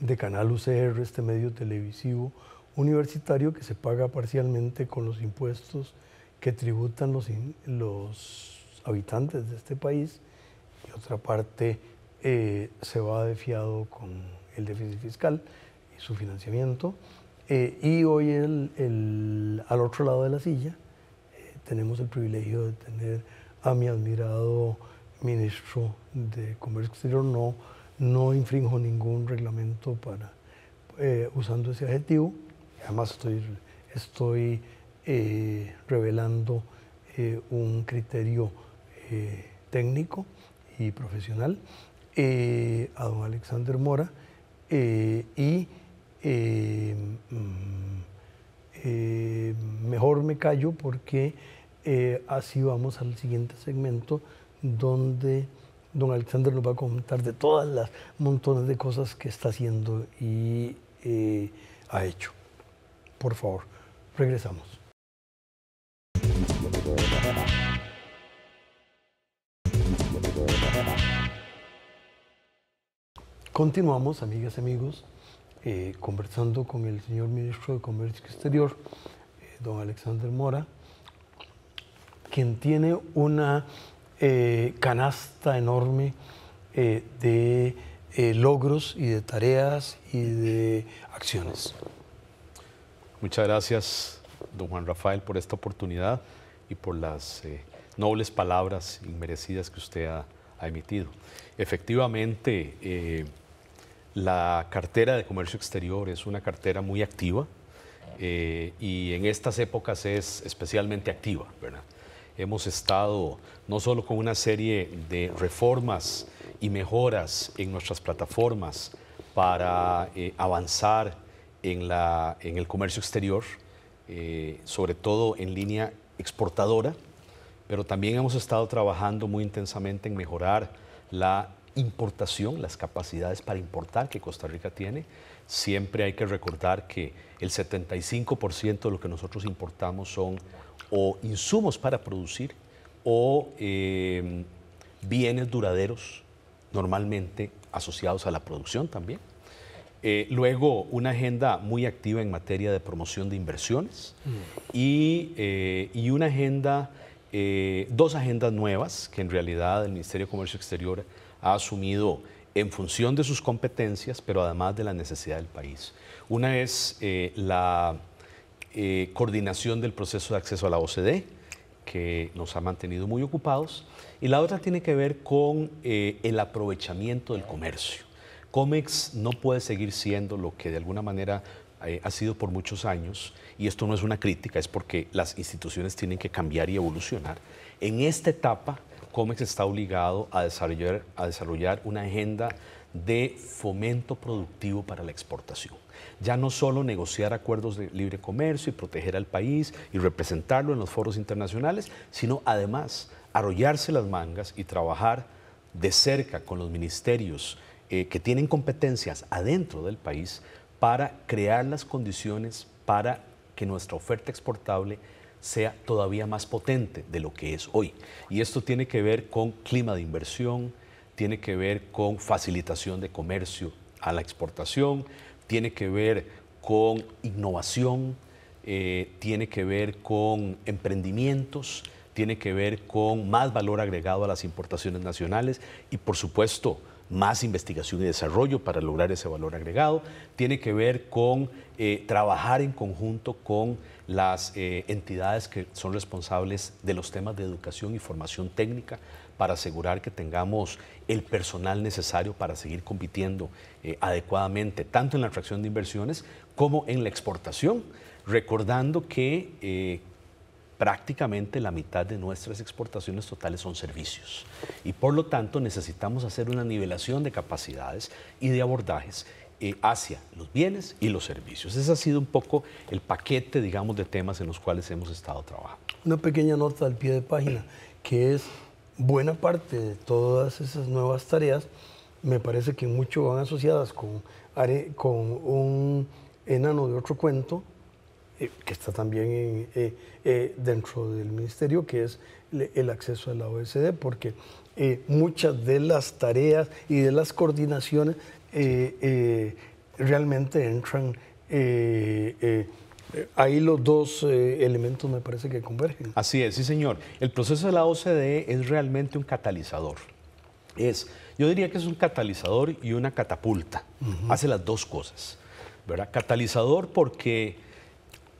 de Canal UCR, este medio televisivo universitario que se paga parcialmente con los impuestos que tributan los, los habitantes de este país y otra parte eh, se va de fiado con el déficit fiscal y su financiamiento. Eh, y hoy el, el, al otro lado de la silla eh, tenemos el privilegio de tener a mi admirado ministro de Comercio Exterior, no no infringo ningún reglamento para eh, usando ese adjetivo. Además estoy, estoy eh, revelando eh, un criterio técnico y profesional a don Alexander Mora y mm, mejor me callo porque así vamos al siguiente segmento donde don Alexander nos va a contar de todas las montones de cosas que está haciendo y eh, ha hecho. Por favor, regresamos. Continuamos, amigas y amigos, eh, conversando con el señor ministro de Comercio Exterior, eh, don Alexander Mora, quien tiene una eh, canasta enorme eh, de eh, logros y de tareas y de acciones. Muchas gracias, don Juan Rafael, por esta oportunidad y por las nobles palabras inmerecidas que usted ha, ha emitido. Efectivamente, la cartera de comercio exterior es una cartera muy activa y en estas épocas es especialmente activa, ¿verdad? hemos estado no solo con una serie de reformas y mejoras en nuestras plataformas para eh, avanzar en, la, en, el comercio exterior, eh, sobre todo en línea exportadora, pero también hemos estado trabajando muy intensamente en mejorar la importación, las capacidades para importar que Costa Rica tiene. Siempre hay que recordar que el 75% de lo que nosotros importamos son o insumos para producir o em, bienes duraderos normalmente asociados a la producción también. Eh, luego, una agenda muy activa en materia de promoción de inversiones mm. eh, y, una agenda, eh, dos agendas nuevas que en realidad el Ministerio de Comercio Exterior ha asumido en función de sus competencias, pero además de la necesidad del país. Una es la eh, coordinación del proceso de acceso a la OCDE, que nos ha mantenido muy ocupados, y la otra tiene que ver con eh, el aprovechamiento del comercio. COMEX no puede seguir siendo lo que de alguna manera eh, ha sido por muchos años, y esto no es una crítica, es porque las instituciones tienen que cambiar y evolucionar. En esta etapa, COMEX está obligado a desarrollar una agenda de fomento productivo para la exportación. Ya no solo negociar acuerdos de libre comercio y proteger al país y representarlo en los foros internacionales, sino además arrollarse las mangas y trabajar de cerca con los ministerios eh, que tienen competencias adentro del país para crear las condiciones para que nuestra oferta exportable sea todavía más potente de lo que es hoy. Y esto tiene que ver con clima de inversión, tiene que ver con facilitación de comercio a la exportación, tiene que ver con innovación, eh, tiene que ver con emprendimientos, tiene que ver con más valor agregado a las importaciones nacionales y, por supuesto, más investigación y desarrollo para lograr ese valor agregado. Tiene que ver con eh, trabajar en conjunto con las eh, entidades que son responsables de los temas de educación y formación técnica para asegurar que tengamos el personal necesario para seguir compitiendo eh, adecuadamente, tanto en la atracción de inversiones como en la exportación, recordando que prácticamente la mitad de nuestras exportaciones totales son servicios y por lo tanto necesitamos hacer una nivelación de capacidades y de abordajes eh, hacia los bienes y los servicios. Ese ha sido un poco el paquete, digamos, de temas en los cuales hemos estado trabajando. Una pequeña nota al pie de página, que es buena parte de todas esas nuevas tareas, me parece que mucho van asociadas con un enano de otro cuento, eh, que está también eh, eh, dentro del ministerio, que es el acceso a la OSD, porque muchas de las tareas y de las coordinaciones realmente entran Ahí los dos elementos me parece que convergen. Así es, sí señor. El proceso de la OCDE es realmente un catalizador. Es, yo diría que es un catalizador y una catapulta. Hace las dos cosas. ¿verdad? Catalizador porque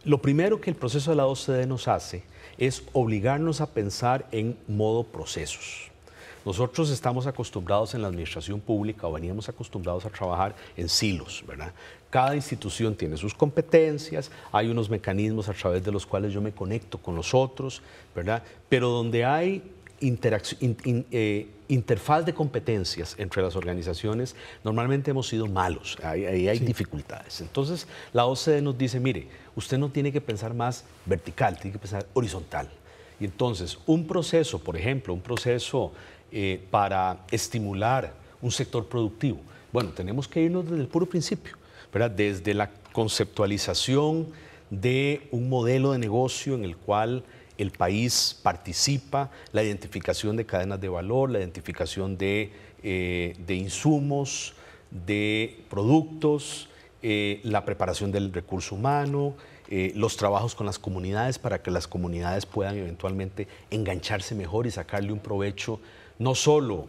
lo primero que el proceso de la OCDE nos hace es obligarnos a pensar en modo procesos. Nosotros estamos acostumbrados en la administración pública o veníamos acostumbrados a trabajar en silos, ¿verdad? Cada institución tiene sus competencias, hay unos mecanismos a través de los cuales yo me conecto con los otros, ¿verdad? Pero donde hay eh, interfaz de competencias entre las organizaciones, normalmente hemos sido malos, ahí, hay dificultades. Entonces, la OCDE nos dice, mire, usted no tiene que pensar más vertical, tiene que pensar horizontal. Y entonces, un proceso, por ejemplo, un proceso eh, para estimular un sector productivo, bueno, tenemos que irnos desde el puro principio, ¿verdad? desde la conceptualización de un modelo de negocio en el cual el país participa, la identificación de cadenas de valor, la identificación de, eh, insumos, de productos, eh, la preparación del recurso humano, eh, los trabajos con las comunidades para que las comunidades puedan eventualmente engancharse mejor y sacarle un provecho no solo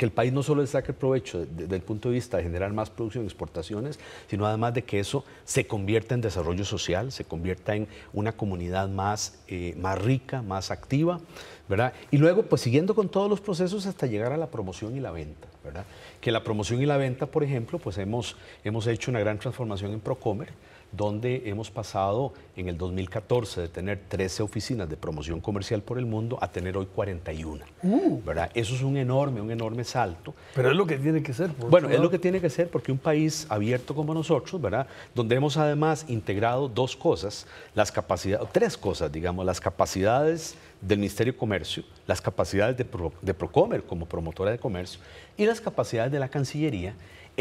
que el país no solo saque provecho desde el punto de vista de generar más producción y exportaciones, sino además de que eso se convierta en desarrollo social, se convierta en una comunidad más, eh, más rica, más activa, ¿verdad? Y luego, pues siguiendo con todos los procesos hasta llegar a la promoción y la venta, ¿verdad? Que la promoción y la venta, por ejemplo, pues hemos, hemos hecho una gran transformación en Procomer, donde hemos pasado en el 2014 de tener 13 oficinas de promoción comercial por el mundo a tener hoy 41. Uh. ¿verdad? Eso es un enorme, un enorme salto. Pero es lo que tiene que ser. bueno, es lo que tiene que ser porque un país abierto como nosotros, ¿verdad? donde hemos además integrado dos cosas, las capacidades, tres cosas, digamos, las capacidades del Ministerio de Comercio, las capacidades de, Pro, de Procomer como promotora de comercio y las capacidades de la Cancillería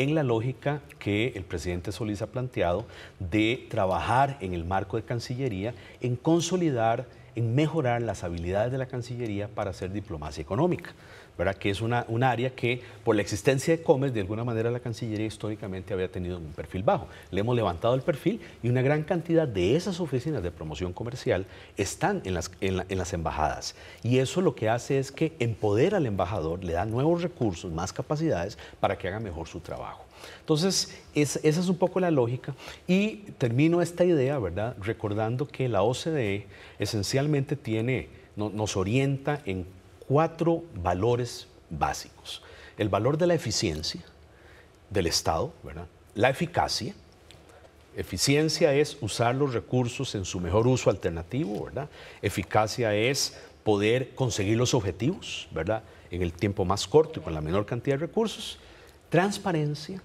en la lógica que el presidente Solís ha planteado de trabajar en el marco de Cancillería en consolidar, en mejorar las habilidades de la Cancillería para hacer diplomacia económica. ¿verdad? que es una, un área que por la existencia de Comes, de alguna manera la Cancillería históricamente había tenido un perfil bajo. Le hemos levantado el perfil y una gran cantidad de esas oficinas de promoción comercial están en las, en, las embajadas. Y eso lo que hace es que empodera al embajador, le da nuevos recursos, más capacidades para que haga mejor su trabajo. Entonces, esa es un poco la lógica. Y termino esta idea, ¿verdad? Recordando que la OCDE esencialmente tiene, nos orienta en cuatro valores básicos. El valor de la eficiencia del Estado, la eficacia. Eficiencia es usar los recursos en su mejor uso alternativo, ¿verdad? Eficacia es poder conseguir los objetivos, ¿verdad? En el tiempo más corto y con la menor cantidad de recursos. Transparencia,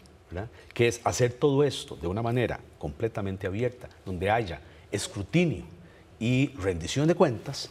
Que es hacer todo esto de una manera completamente abierta, donde haya escrutinio y rendición de cuentas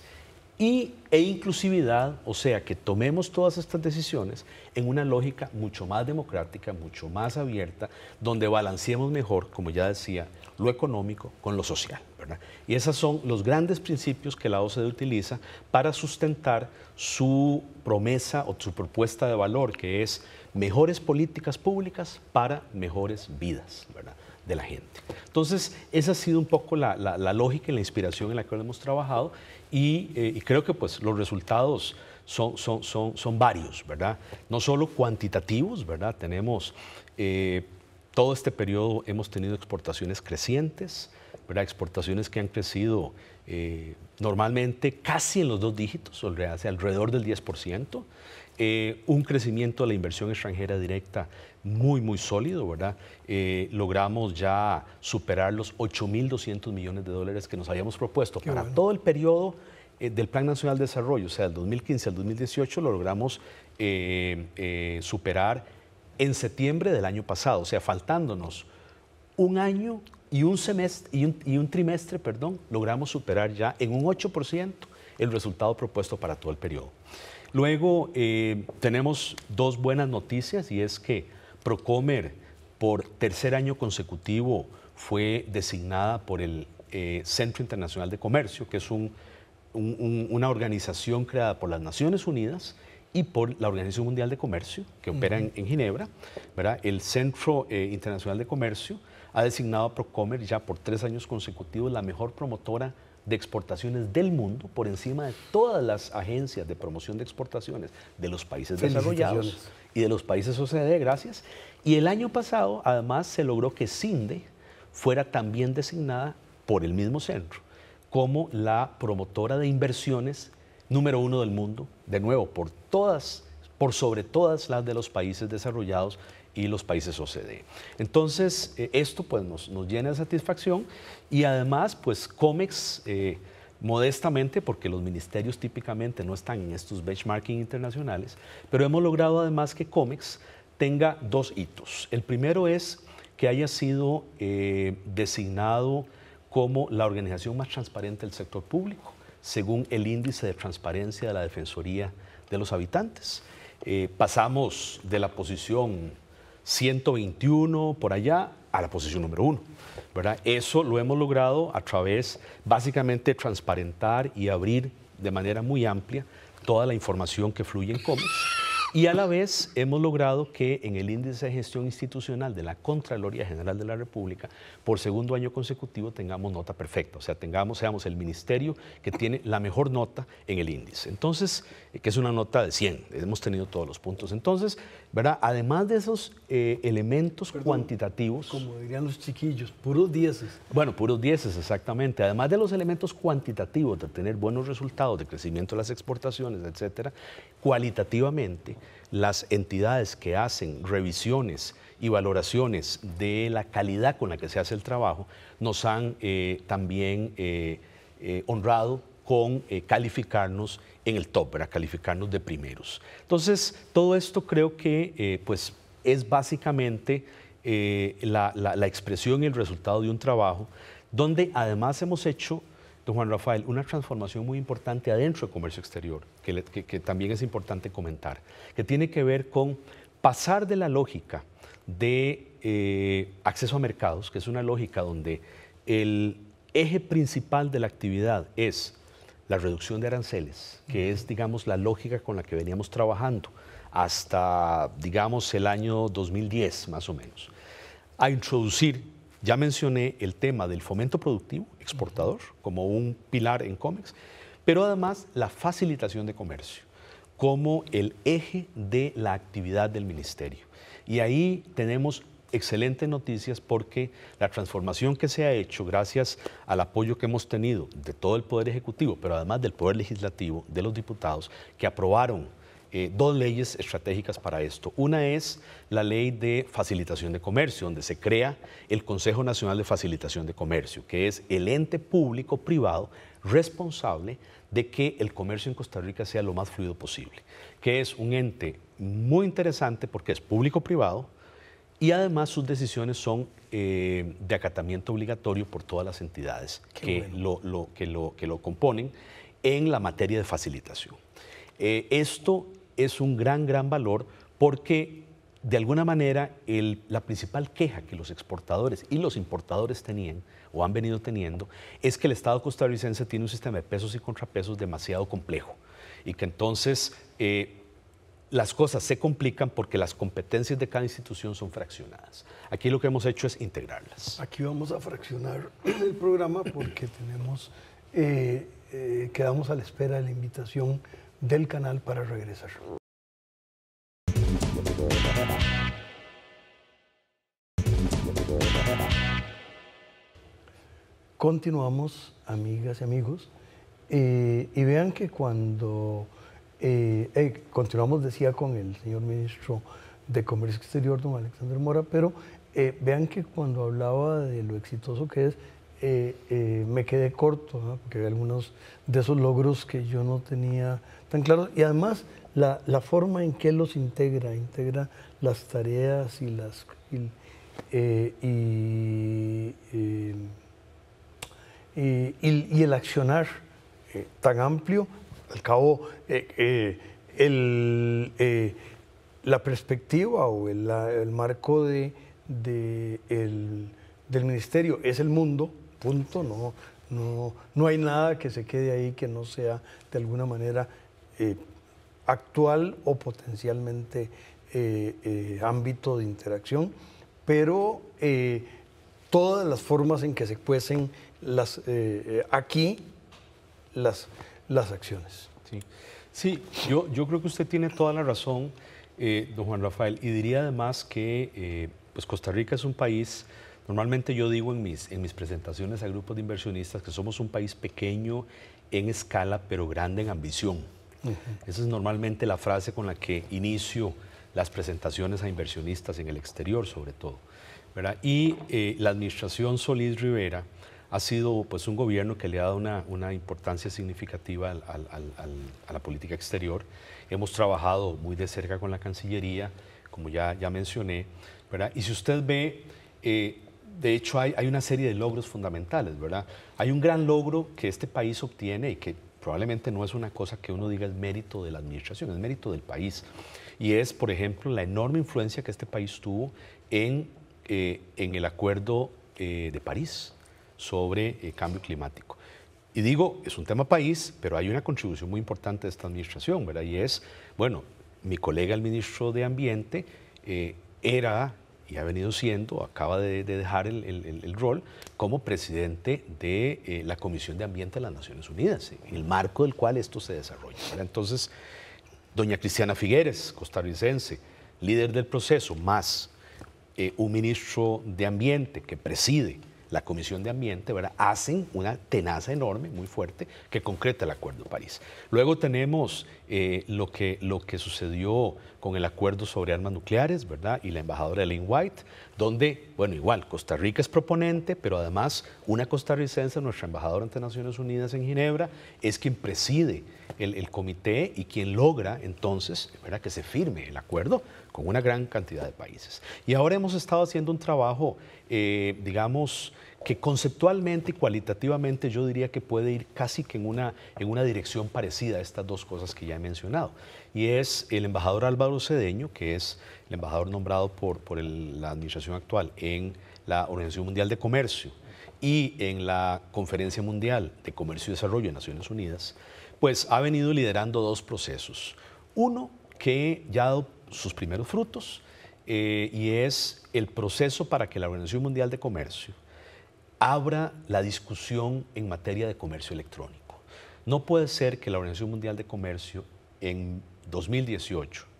y, e inclusividad, o sea, que tomemos todas estas decisiones en una lógica mucho más democrática, mucho más abierta, donde balanceemos mejor, como ya decía, lo económico con lo social. ¿verdad? Y esos son los grandes principios que la OCDE utiliza para sustentar su promesa o su propuesta de valor, que es mejores políticas públicas para mejores vidas. ¿verdad? de la gente. Entonces, esa ha sido un poco la, la, lógica y la inspiración en la que hemos trabajado eh, y, creo que pues, los resultados son, son, varios, ¿verdad? No solo cuantitativos, ¿verdad? Tenemos eh, todo este periodo hemos tenido exportaciones crecientes, ¿verdad? Exportaciones que han crecido eh, normalmente casi en los dos dígitos, alrededor del 10%. Eh, un crecimiento de la inversión extranjera directa muy, muy sólido, ¿verdad? Eh, logramos ya superar los 8.200 millones de dólares que nos habíamos propuesto para todo el periodo eh, del Plan Nacional de Desarrollo, o sea, del 2015 al 2018, lo logramos superar en septiembre del año pasado, o sea, faltándonos un año y un, semestre, y un, y un trimestre, perdón, logramos superar ya en un 8% el resultado propuesto para todo el periodo. Luego eh, tenemos dos buenas noticias y es que Procomer por tercer año consecutivo fue designada por el eh, Centro Internacional de Comercio, que es una organización creada por las Naciones Unidas y por la Organización Mundial de Comercio, que opera en, Ginebra. El Centro eh, Internacional de Comercio ha designado a Procomer ya por tres años consecutivos la mejor promotora de exportaciones del mundo por encima de todas las agencias de promoción de exportaciones de los países desarrollados y de los países OCDE, gracias. Y el año pasado, además, se logró que CINDE fuera también designada por el mismo centro como la promotora de inversiones número uno del mundo, de nuevo, por todas, por sobre todas las de los países desarrollados y los países OCDE. Entonces, eh, esto pues, nos, llena de satisfacción y además, pues COMEX, eh, modestamente, porque los ministerios típicamente no están en estos benchmarking internacionales, pero hemos logrado además que COMEX tenga dos hitos. El primero es que haya sido eh, designado como la organización más transparente del sector público, según el índice de transparencia de la Defensoría de los Habitantes. pasamos de la posición 121 por allá a la posición número uno. ¿verdad? Eso lo hemos logrado a través básicamente transparentar y abrir de manera muy amplia toda la información que fluye en cómics. Y a la vez hemos logrado que en el índice de gestión institucional de la Contraloría General de la República, por segundo año consecutivo tengamos nota perfecta, o sea, tengamos, seamos el ministerio que tiene la mejor nota en el índice. Entonces, eh, que es una nota de 100, hemos tenido todos los puntos. Entonces, ¿verdad? Además de esos eh, elementos cuantitativos... Como dirían los chiquillos, puros dieces. Bueno, puros dieces, exactamente. Además de los elementos cuantitativos de tener buenos resultados de crecimiento de las exportaciones, etcétera, cualitativamente las entidades que hacen revisiones y valoraciones de la calidad con la que se hace el trabajo nos han eh, también eh, eh, honrado con calificarnos en el top, para calificarnos de primeros. Entonces, todo esto creo que pues, es básicamente la expresión y el resultado de un trabajo donde además hemos hecho Don Juan Rafael, una transformación muy importante adentro del comercio exterior, que, también es importante comentar, que tiene que ver con pasar de la lógica de eh, acceso a mercados, que es una lógica donde el eje principal de la actividad es la reducción de aranceles, que es, digamos, la lógica con la que veníamos trabajando hasta, digamos, el año 2010, más o menos, a introducir ya mencioné el tema del fomento productivo exportador como un pilar en COMEX, pero además la facilitación de comercio como el eje de la actividad del ministerio. Y ahí tenemos excelentes noticias porque la transformación que se ha hecho gracias al apoyo que hemos tenido de todo el Poder Ejecutivo, pero además del Poder Legislativo, de los diputados que aprobaron eh, dos leyes estratégicas para esto. Una es la ley de facilitación de comercio, donde se crea el Consejo Nacional de Facilitación de Comercio, que es el ente público privado responsable de que el comercio en Costa Rica sea lo más fluido posible, que es un ente muy interesante porque es público-privado y además sus decisiones son eh, de acatamiento obligatorio por todas las entidades que, lo, que, lo, que lo componen en la materia de facilitación. Eh, esto es un gran, gran valor porque de alguna manera la principal queja que los exportadores y los importadores tenían o han venido teniendo es que el Estado costarricense tiene un sistema de pesos y contrapesos demasiado complejo y que entonces eh, las cosas se complican porque las competencias de cada institución son fraccionadas. Aquí lo que hemos hecho es integrarlas. Aquí vamos a fraccionar el programa porque tenemos, eh, eh, quedamos a la espera de la invitación del canal para regresar. Continuamos, amigas y amigos, y vean que cuando eh, eh, continuamos, decía, con el señor ministro de Comercio Exterior, don Alexander Mora, pero eh, vean que cuando hablaba de lo exitoso que es eh, eh, me quedé corto, porque había algunos de esos logros que yo no tenía tan claros. Y además, la, forma en que los integra, integra las tareas y las. Y, eh, el accionar tan amplio, al cabo, la perspectiva o el, marco de, del ministerio es el mundo, punto, no, no, hay nada que se quede ahí que no sea de alguna manera eh, actual o potencialmente eh, eh, ámbito de interacción, pero todas las formas en que se cuecen las, aquí las, las acciones. Sí, yo, yo creo que usted tiene toda la razón, don Juan Rafael, y diría además que pues Costa Rica es un país Normalmente yo digo en mis, en mis presentaciones a grupos de inversionistas que somos un país pequeño en escala, pero grande en ambición. Esa es normalmente la frase con la que inicio las presentaciones a inversionistas en el exterior, sobre todo. Y eh, la administración Solís Rivera ha sido pues, un gobierno que le ha dado una, importancia significativa a la política exterior. Hemos trabajado muy de cerca con la Cancillería, como ya, ya mencioné. ¿verdad? Y si usted ve... Eh, de hecho, hay, una serie de logros fundamentales, ¿verdad? Hay un gran logro que este país obtiene y que probablemente no es una cosa que uno diga es mérito de la administración, es mérito del país. Y es, por ejemplo, la enorme influencia que este país tuvo en, eh, en el Acuerdo eh, de París sobre el eh, cambio climático. Y digo, es un tema país, pero hay una contribución muy importante de esta administración, ¿verdad? Y es, bueno, mi colega el ministro de Ambiente era y ha venido siendo, acaba de, dejar el, rol como presidente de eh, la Comisión de Ambiente de las Naciones Unidas, en el marco del cual esto se desarrolla. Entonces, doña Cristiana Figueres, costarricense, líder del proceso, más eh, un ministro de Ambiente que preside la Comisión de Ambiente, ¿verdad? hacen una tenaza enorme, muy fuerte, que concreta el Acuerdo de París. Luego tenemos eh, lo, que, lo que sucedió con el acuerdo sobre armas nucleares, ¿verdad? Y la embajadora Elaine White, donde, bueno, igual, Costa Rica es proponente, pero además una costarricense, nuestra embajadora ante Naciones Unidas en Ginebra, es quien preside el, comité y quien logra entonces, Que se firme el acuerdo con una gran cantidad de países. Y ahora hemos estado haciendo un trabajo, eh, digamos, que conceptualmente y cualitativamente yo diría que puede ir casi que en una, en una dirección parecida a estas dos cosas que ya he mencionado. Y es el embajador Álvaro Cedeño, que es el embajador nombrado por, por la administración actual en la Organización Mundial de Comercio y en la Conferencia Mundial de Comercio y Desarrollo de Naciones Unidas, pues ha venido liderando dos procesos. Uno que ya sus primeros frutos eh, y es el proceso para que la Organización Mundial de Comercio abra la discusión en materia de comercio electrónico. No puede ser que la Organización Mundial de Comercio en 2018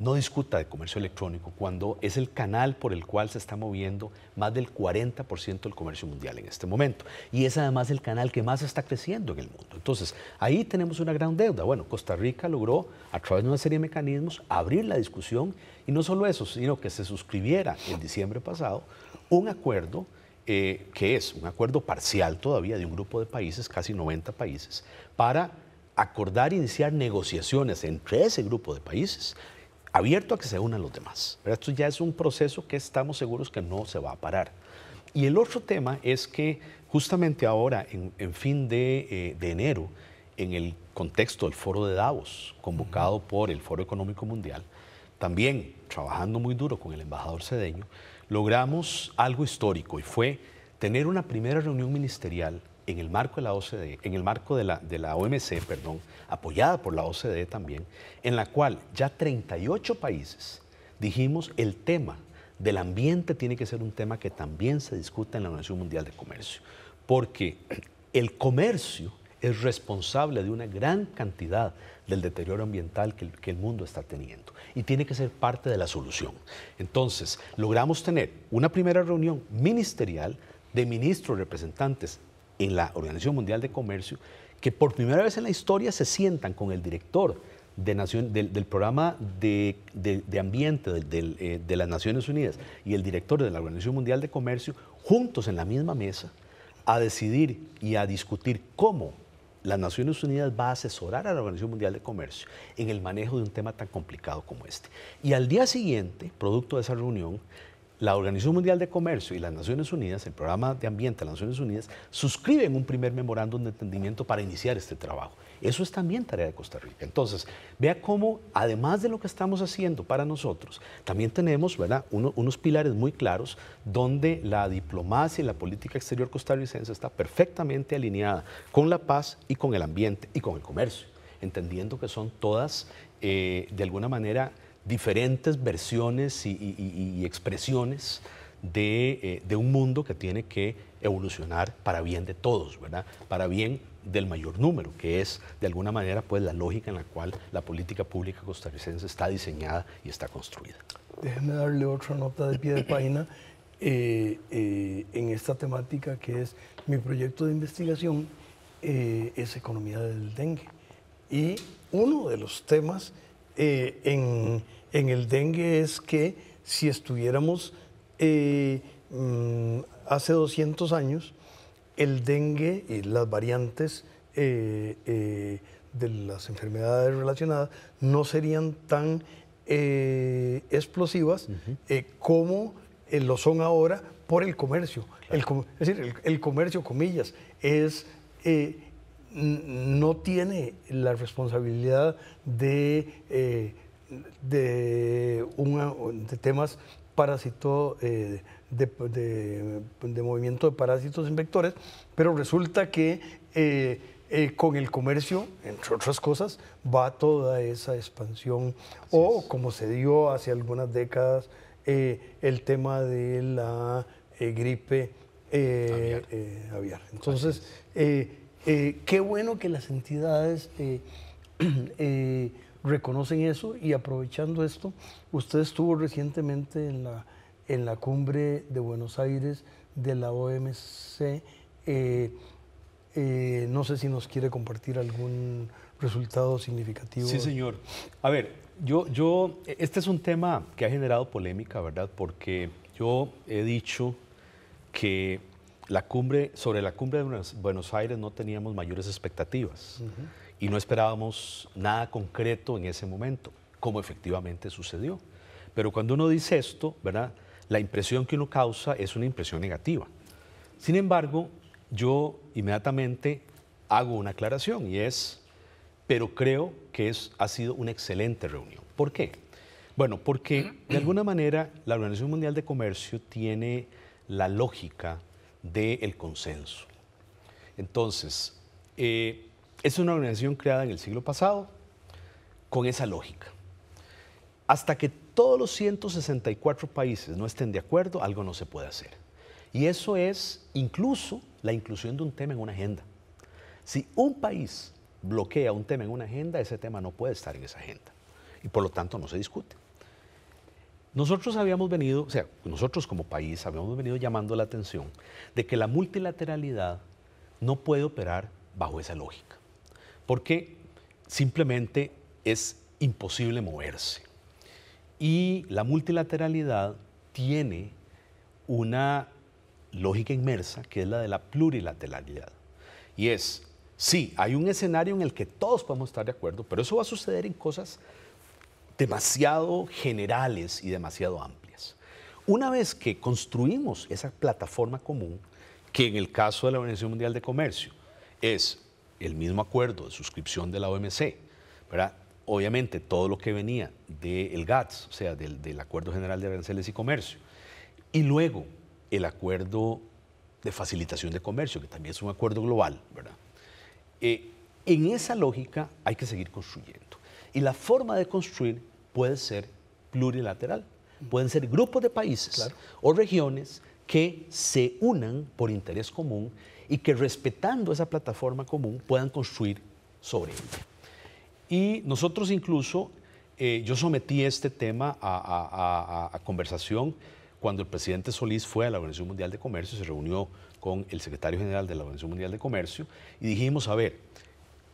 no discuta de comercio electrónico cuando es el canal por el cual se está moviendo más del 40% del comercio mundial en este momento. Y es además el canal que más está creciendo en el mundo. Entonces, ahí tenemos una gran deuda. Bueno, Costa Rica logró, a través de una serie de mecanismos, abrir la discusión y no solo eso, sino que se suscribiera en diciembre pasado un acuerdo eh, que es un acuerdo parcial todavía de un grupo de países, casi 90 países, para acordar e iniciar negociaciones entre ese grupo de países abierto a que se unan los demás. esto ya es un proceso que estamos seguros que no se va a parar. Y el otro tema es que justamente ahora, en, fin eh, de, enero, en el contexto del foro de Davos, convocado por el Foro Económico Mundial, también trabajando muy duro con el embajador cedeño, logramos algo histórico y fue tener una primera reunión ministerial en el marco de la OCDE, en el marco de la, OMC, perdón, apoyada por la OCDE también, en la cual ya 38 países dijimos el tema del ambiente tiene que ser un tema que también se discuta en la Organización Mundial de Comercio, porque el comercio es responsable de una gran cantidad del deterioro ambiental que el, que el, mundo está teniendo y tiene que ser parte de la solución. Entonces, logramos tener una primera reunión ministerial de ministros representantes en la Organización Mundial de Comercio, que por primera vez en la historia se sientan con el director de del, programa de, ambiente eh, de las Naciones Unidas y el director de la Organización Mundial de Comercio, juntos en la misma mesa, a decidir y a discutir cómo las Naciones Unidas va a asesorar a la Organización Mundial de Comercio en el manejo de un tema tan complicado como este. Y al día siguiente, producto de esa reunión, la Organización Mundial de Comercio y las Naciones Unidas, el programa de ambiente de las Naciones Unidas, suscriben un primer memorándum de entendimiento para iniciar este trabajo. Eso es también tarea de Costa Rica. Entonces, vea cómo, además de lo que estamos haciendo para nosotros, también tenemos ¿verdad? unos pilares muy claros donde la diplomacia y la política exterior costarricense está perfectamente alineada con la paz y con el ambiente y con el comercio, entendiendo que son todas, eh, de alguna manera, diferentes versiones y, expresiones eh, de, un mundo que tiene que evolucionar para bien de todos, ¿verdad? Para bien del mayor número, que es de alguna manera pues la lógica en la cual la política pública costarricense está diseñada y está construida. Déjenme darle otra nota de pie de página eh, eh, en esta temática que es mi proyecto de investigación es economía del dengue y uno de los temas en en el dengue es que si estuviéramos eh, mm, hace 200 años, el dengue y las variantes eh, eh, de las enfermedades relacionadas no serían tan explosivas como lo son ahora por el comercio. es decir, el, comercio, comillas, es no tiene la responsabilidad de de, de temas parásito, eh, de, movimiento de parásitos en vectores, pero resulta que eh, eh, con el comercio, entre otras cosas, va toda esa expansión o como se dio hace algunas décadas el tema de la gripe aviar. aviar. Entonces, qué bueno que las entidades reconocen eso y aprovechando esto, usted estuvo recientemente en la, en la cumbre de Buenos Aires de la OMC. Eh, eh, no sé si nos quiere compartir algún resultado significativo. Sí, señor. A ver, yo, yo, este es un tema que ha generado polémica, ¿verdad? Porque yo he dicho que la cumbre, sobre la cumbre de Buenos Aires no teníamos mayores expectativas y no esperábamos nada concreto en ese momento, como efectivamente sucedió. Pero cuando uno dice esto, ¿verdad? la impresión que uno causa es una impresión negativa. Sin embargo, yo inmediatamente hago una aclaración y es, pero creo que es, ha sido una excelente reunión. ¿Por qué? Bueno, porque de alguna manera la Organización Mundial de Comercio tiene la lógica del consenso. Entonces, eh, es una organización creada en el siglo pasado con esa lógica. Hasta que todos los 164 países no estén de acuerdo, algo no se puede hacer. Y eso es incluso la inclusión de un tema en una agenda. Si un país bloquea un tema en una agenda, ese tema no puede estar en esa agenda. Y por lo tanto no se discute. Nosotros habíamos venido, o sea, nosotros como país habíamos venido llamando la atención de que la multilateralidad no puede operar bajo esa lógica porque simplemente es imposible moverse. Y la multilateralidad tiene una lógica inmersa que es la de la plurilateralidad. Y es, sí, hay un escenario en el que todos podemos estar de acuerdo, pero eso va a suceder en cosas demasiado generales y demasiado amplias. Una vez que construimos esa plataforma común, que en el caso de la Organización Mundial de Comercio es el mismo acuerdo de suscripción de la OMC, ¿verdad? obviamente todo lo que venía del GATS, o sea, del, Acuerdo General de Aranceles y Comercio, y luego el Acuerdo de Facilitación de Comercio, que también es un acuerdo global, ¿verdad? Eh, en esa lógica hay que seguir construyendo. Y la forma de construir puede ser plurilateral. Pueden ser grupos de países o regiones que se unan por interés común y que respetando esa plataforma común puedan construir sobre ella. Y nosotros incluso, eh, yo sometí este tema a, conversación cuando el presidente Solís fue a la Organización Mundial de Comercio, se reunió con el secretario general de la Organización Mundial de Comercio y dijimos, a ver,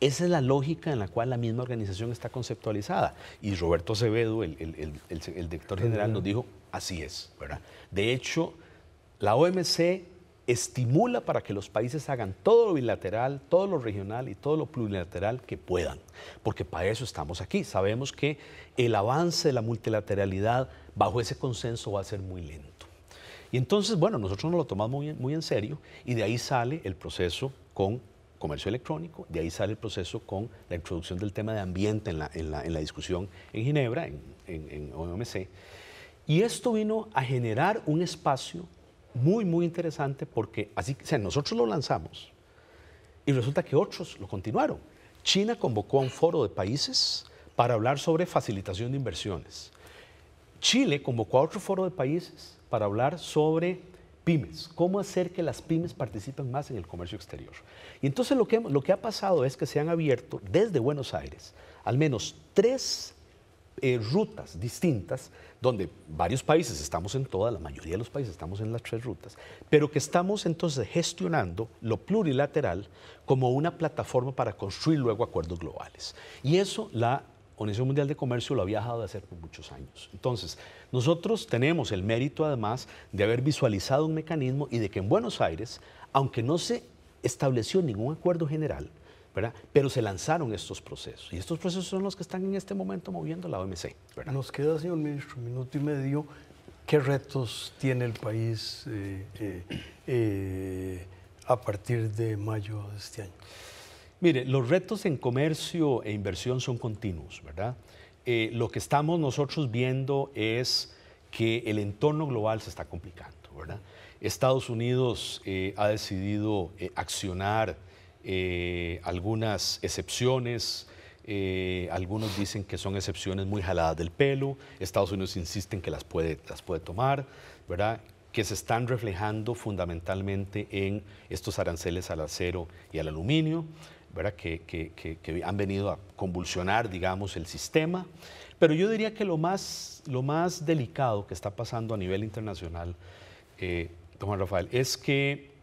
esa es la lógica en la cual la misma organización está conceptualizada. Y Roberto Acevedo, el, director general, nos dijo, así es. ¿verdad? De hecho, la OMC estimula para que los países hagan todo lo bilateral, todo lo regional y todo lo plurilateral que puedan, porque para eso estamos aquí. Sabemos que el avance de la multilateralidad bajo ese consenso va a ser muy lento. Y entonces, bueno, nosotros nos lo tomamos muy, en serio y de ahí sale el proceso con comercio electrónico, de ahí sale el proceso con la introducción del tema de ambiente en la, discusión en Ginebra, en OMC. Y esto vino a generar un espacio muy, muy interesante porque así, nosotros lo lanzamos y resulta que otros lo continuaron. China convocó a un foro de países para hablar sobre facilitación de inversiones. Chile convocó a otro foro de países para hablar sobre pymes, cómo hacer que las pymes participen más en el comercio exterior. Y entonces lo que, lo que ha pasado es que se han abierto desde Buenos Aires al menos tres eh, rutas distintas donde varios países, estamos en todas, la mayoría de los países estamos en las tres rutas, pero que estamos entonces gestionando lo plurilateral como una plataforma para construir luego acuerdos globales. Y eso la Organización Mundial de Comercio lo había dejado de hacer por muchos años. Entonces, nosotros tenemos el mérito además de haber visualizado un mecanismo y de que en Buenos Aires, aunque no se estableció ningún acuerdo general, pero se lanzaron estos procesos y estos procesos son los que están en este momento moviendo la OMC. Nos queda, señor ministro, un minuto y medio. ¿Qué retos tiene el país eh, eh, eh, a partir de mayo de este año? Mire, los retos en comercio e inversión son continuos, ¿verdad? lo que estamos nosotros viendo es que el entorno global se está complicando, ¿verdad? Estados Unidos ha decidido accionar eh, algunas excepciones. Eh, algunos dicen que son excepciones muy jaladas del pelo, Estados Unidos insiste en que las puede, las puede tomar, ¿verdad? que se están reflejando fundamentalmente en estos aranceles al acero y al aluminio, ¿verdad? Que, que, han venido a convulsionar, digamos, el sistema. Pero yo diría que lo más, lo más delicado que está pasando a nivel internacional, eh, Rafael, es que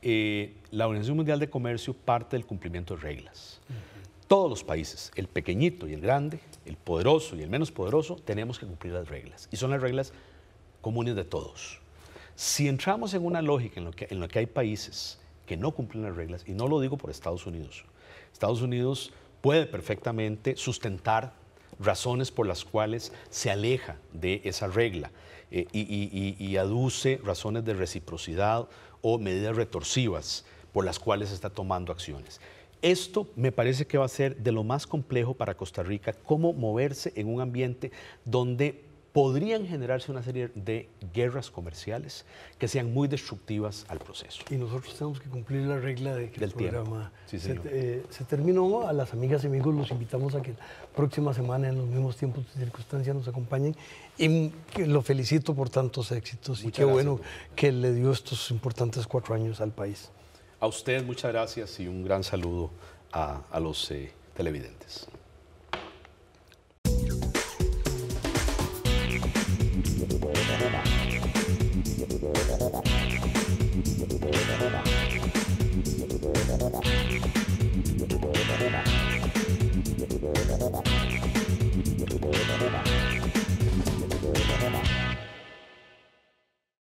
eh, la Organización Mundial de Comercio parte del cumplimiento de reglas. Todos los países, el pequeñito y el grande, el poderoso y el menos poderoso, tenemos que cumplir las reglas. Y son las reglas comunes de todos. Si entramos en una lógica en la que, hay países que no cumplen las reglas, y no lo digo por Estados Unidos, Estados Unidos puede perfectamente sustentar razones por las cuales se aleja de esa regla eh, y, y aduce razones de reciprocidad o medidas retorsivas por las cuales está tomando acciones. Esto me parece que va a ser de lo más complejo para Costa Rica, cómo moverse en un ambiente donde podrían generarse una serie de guerras comerciales que sean muy destructivas al proceso. Y nosotros tenemos que cumplir la regla Del el programa eh, se, terminó. A las amigas y amigos los invitamos a que la próxima semana, en los mismos tiempos y circunstancias, nos acompañen. Y lo felicito por tantos éxitos. y qué bueno que le dio estos importantes cuatro años al país. A usted muchas gracias y un gran saludo a, los eh, televidentes.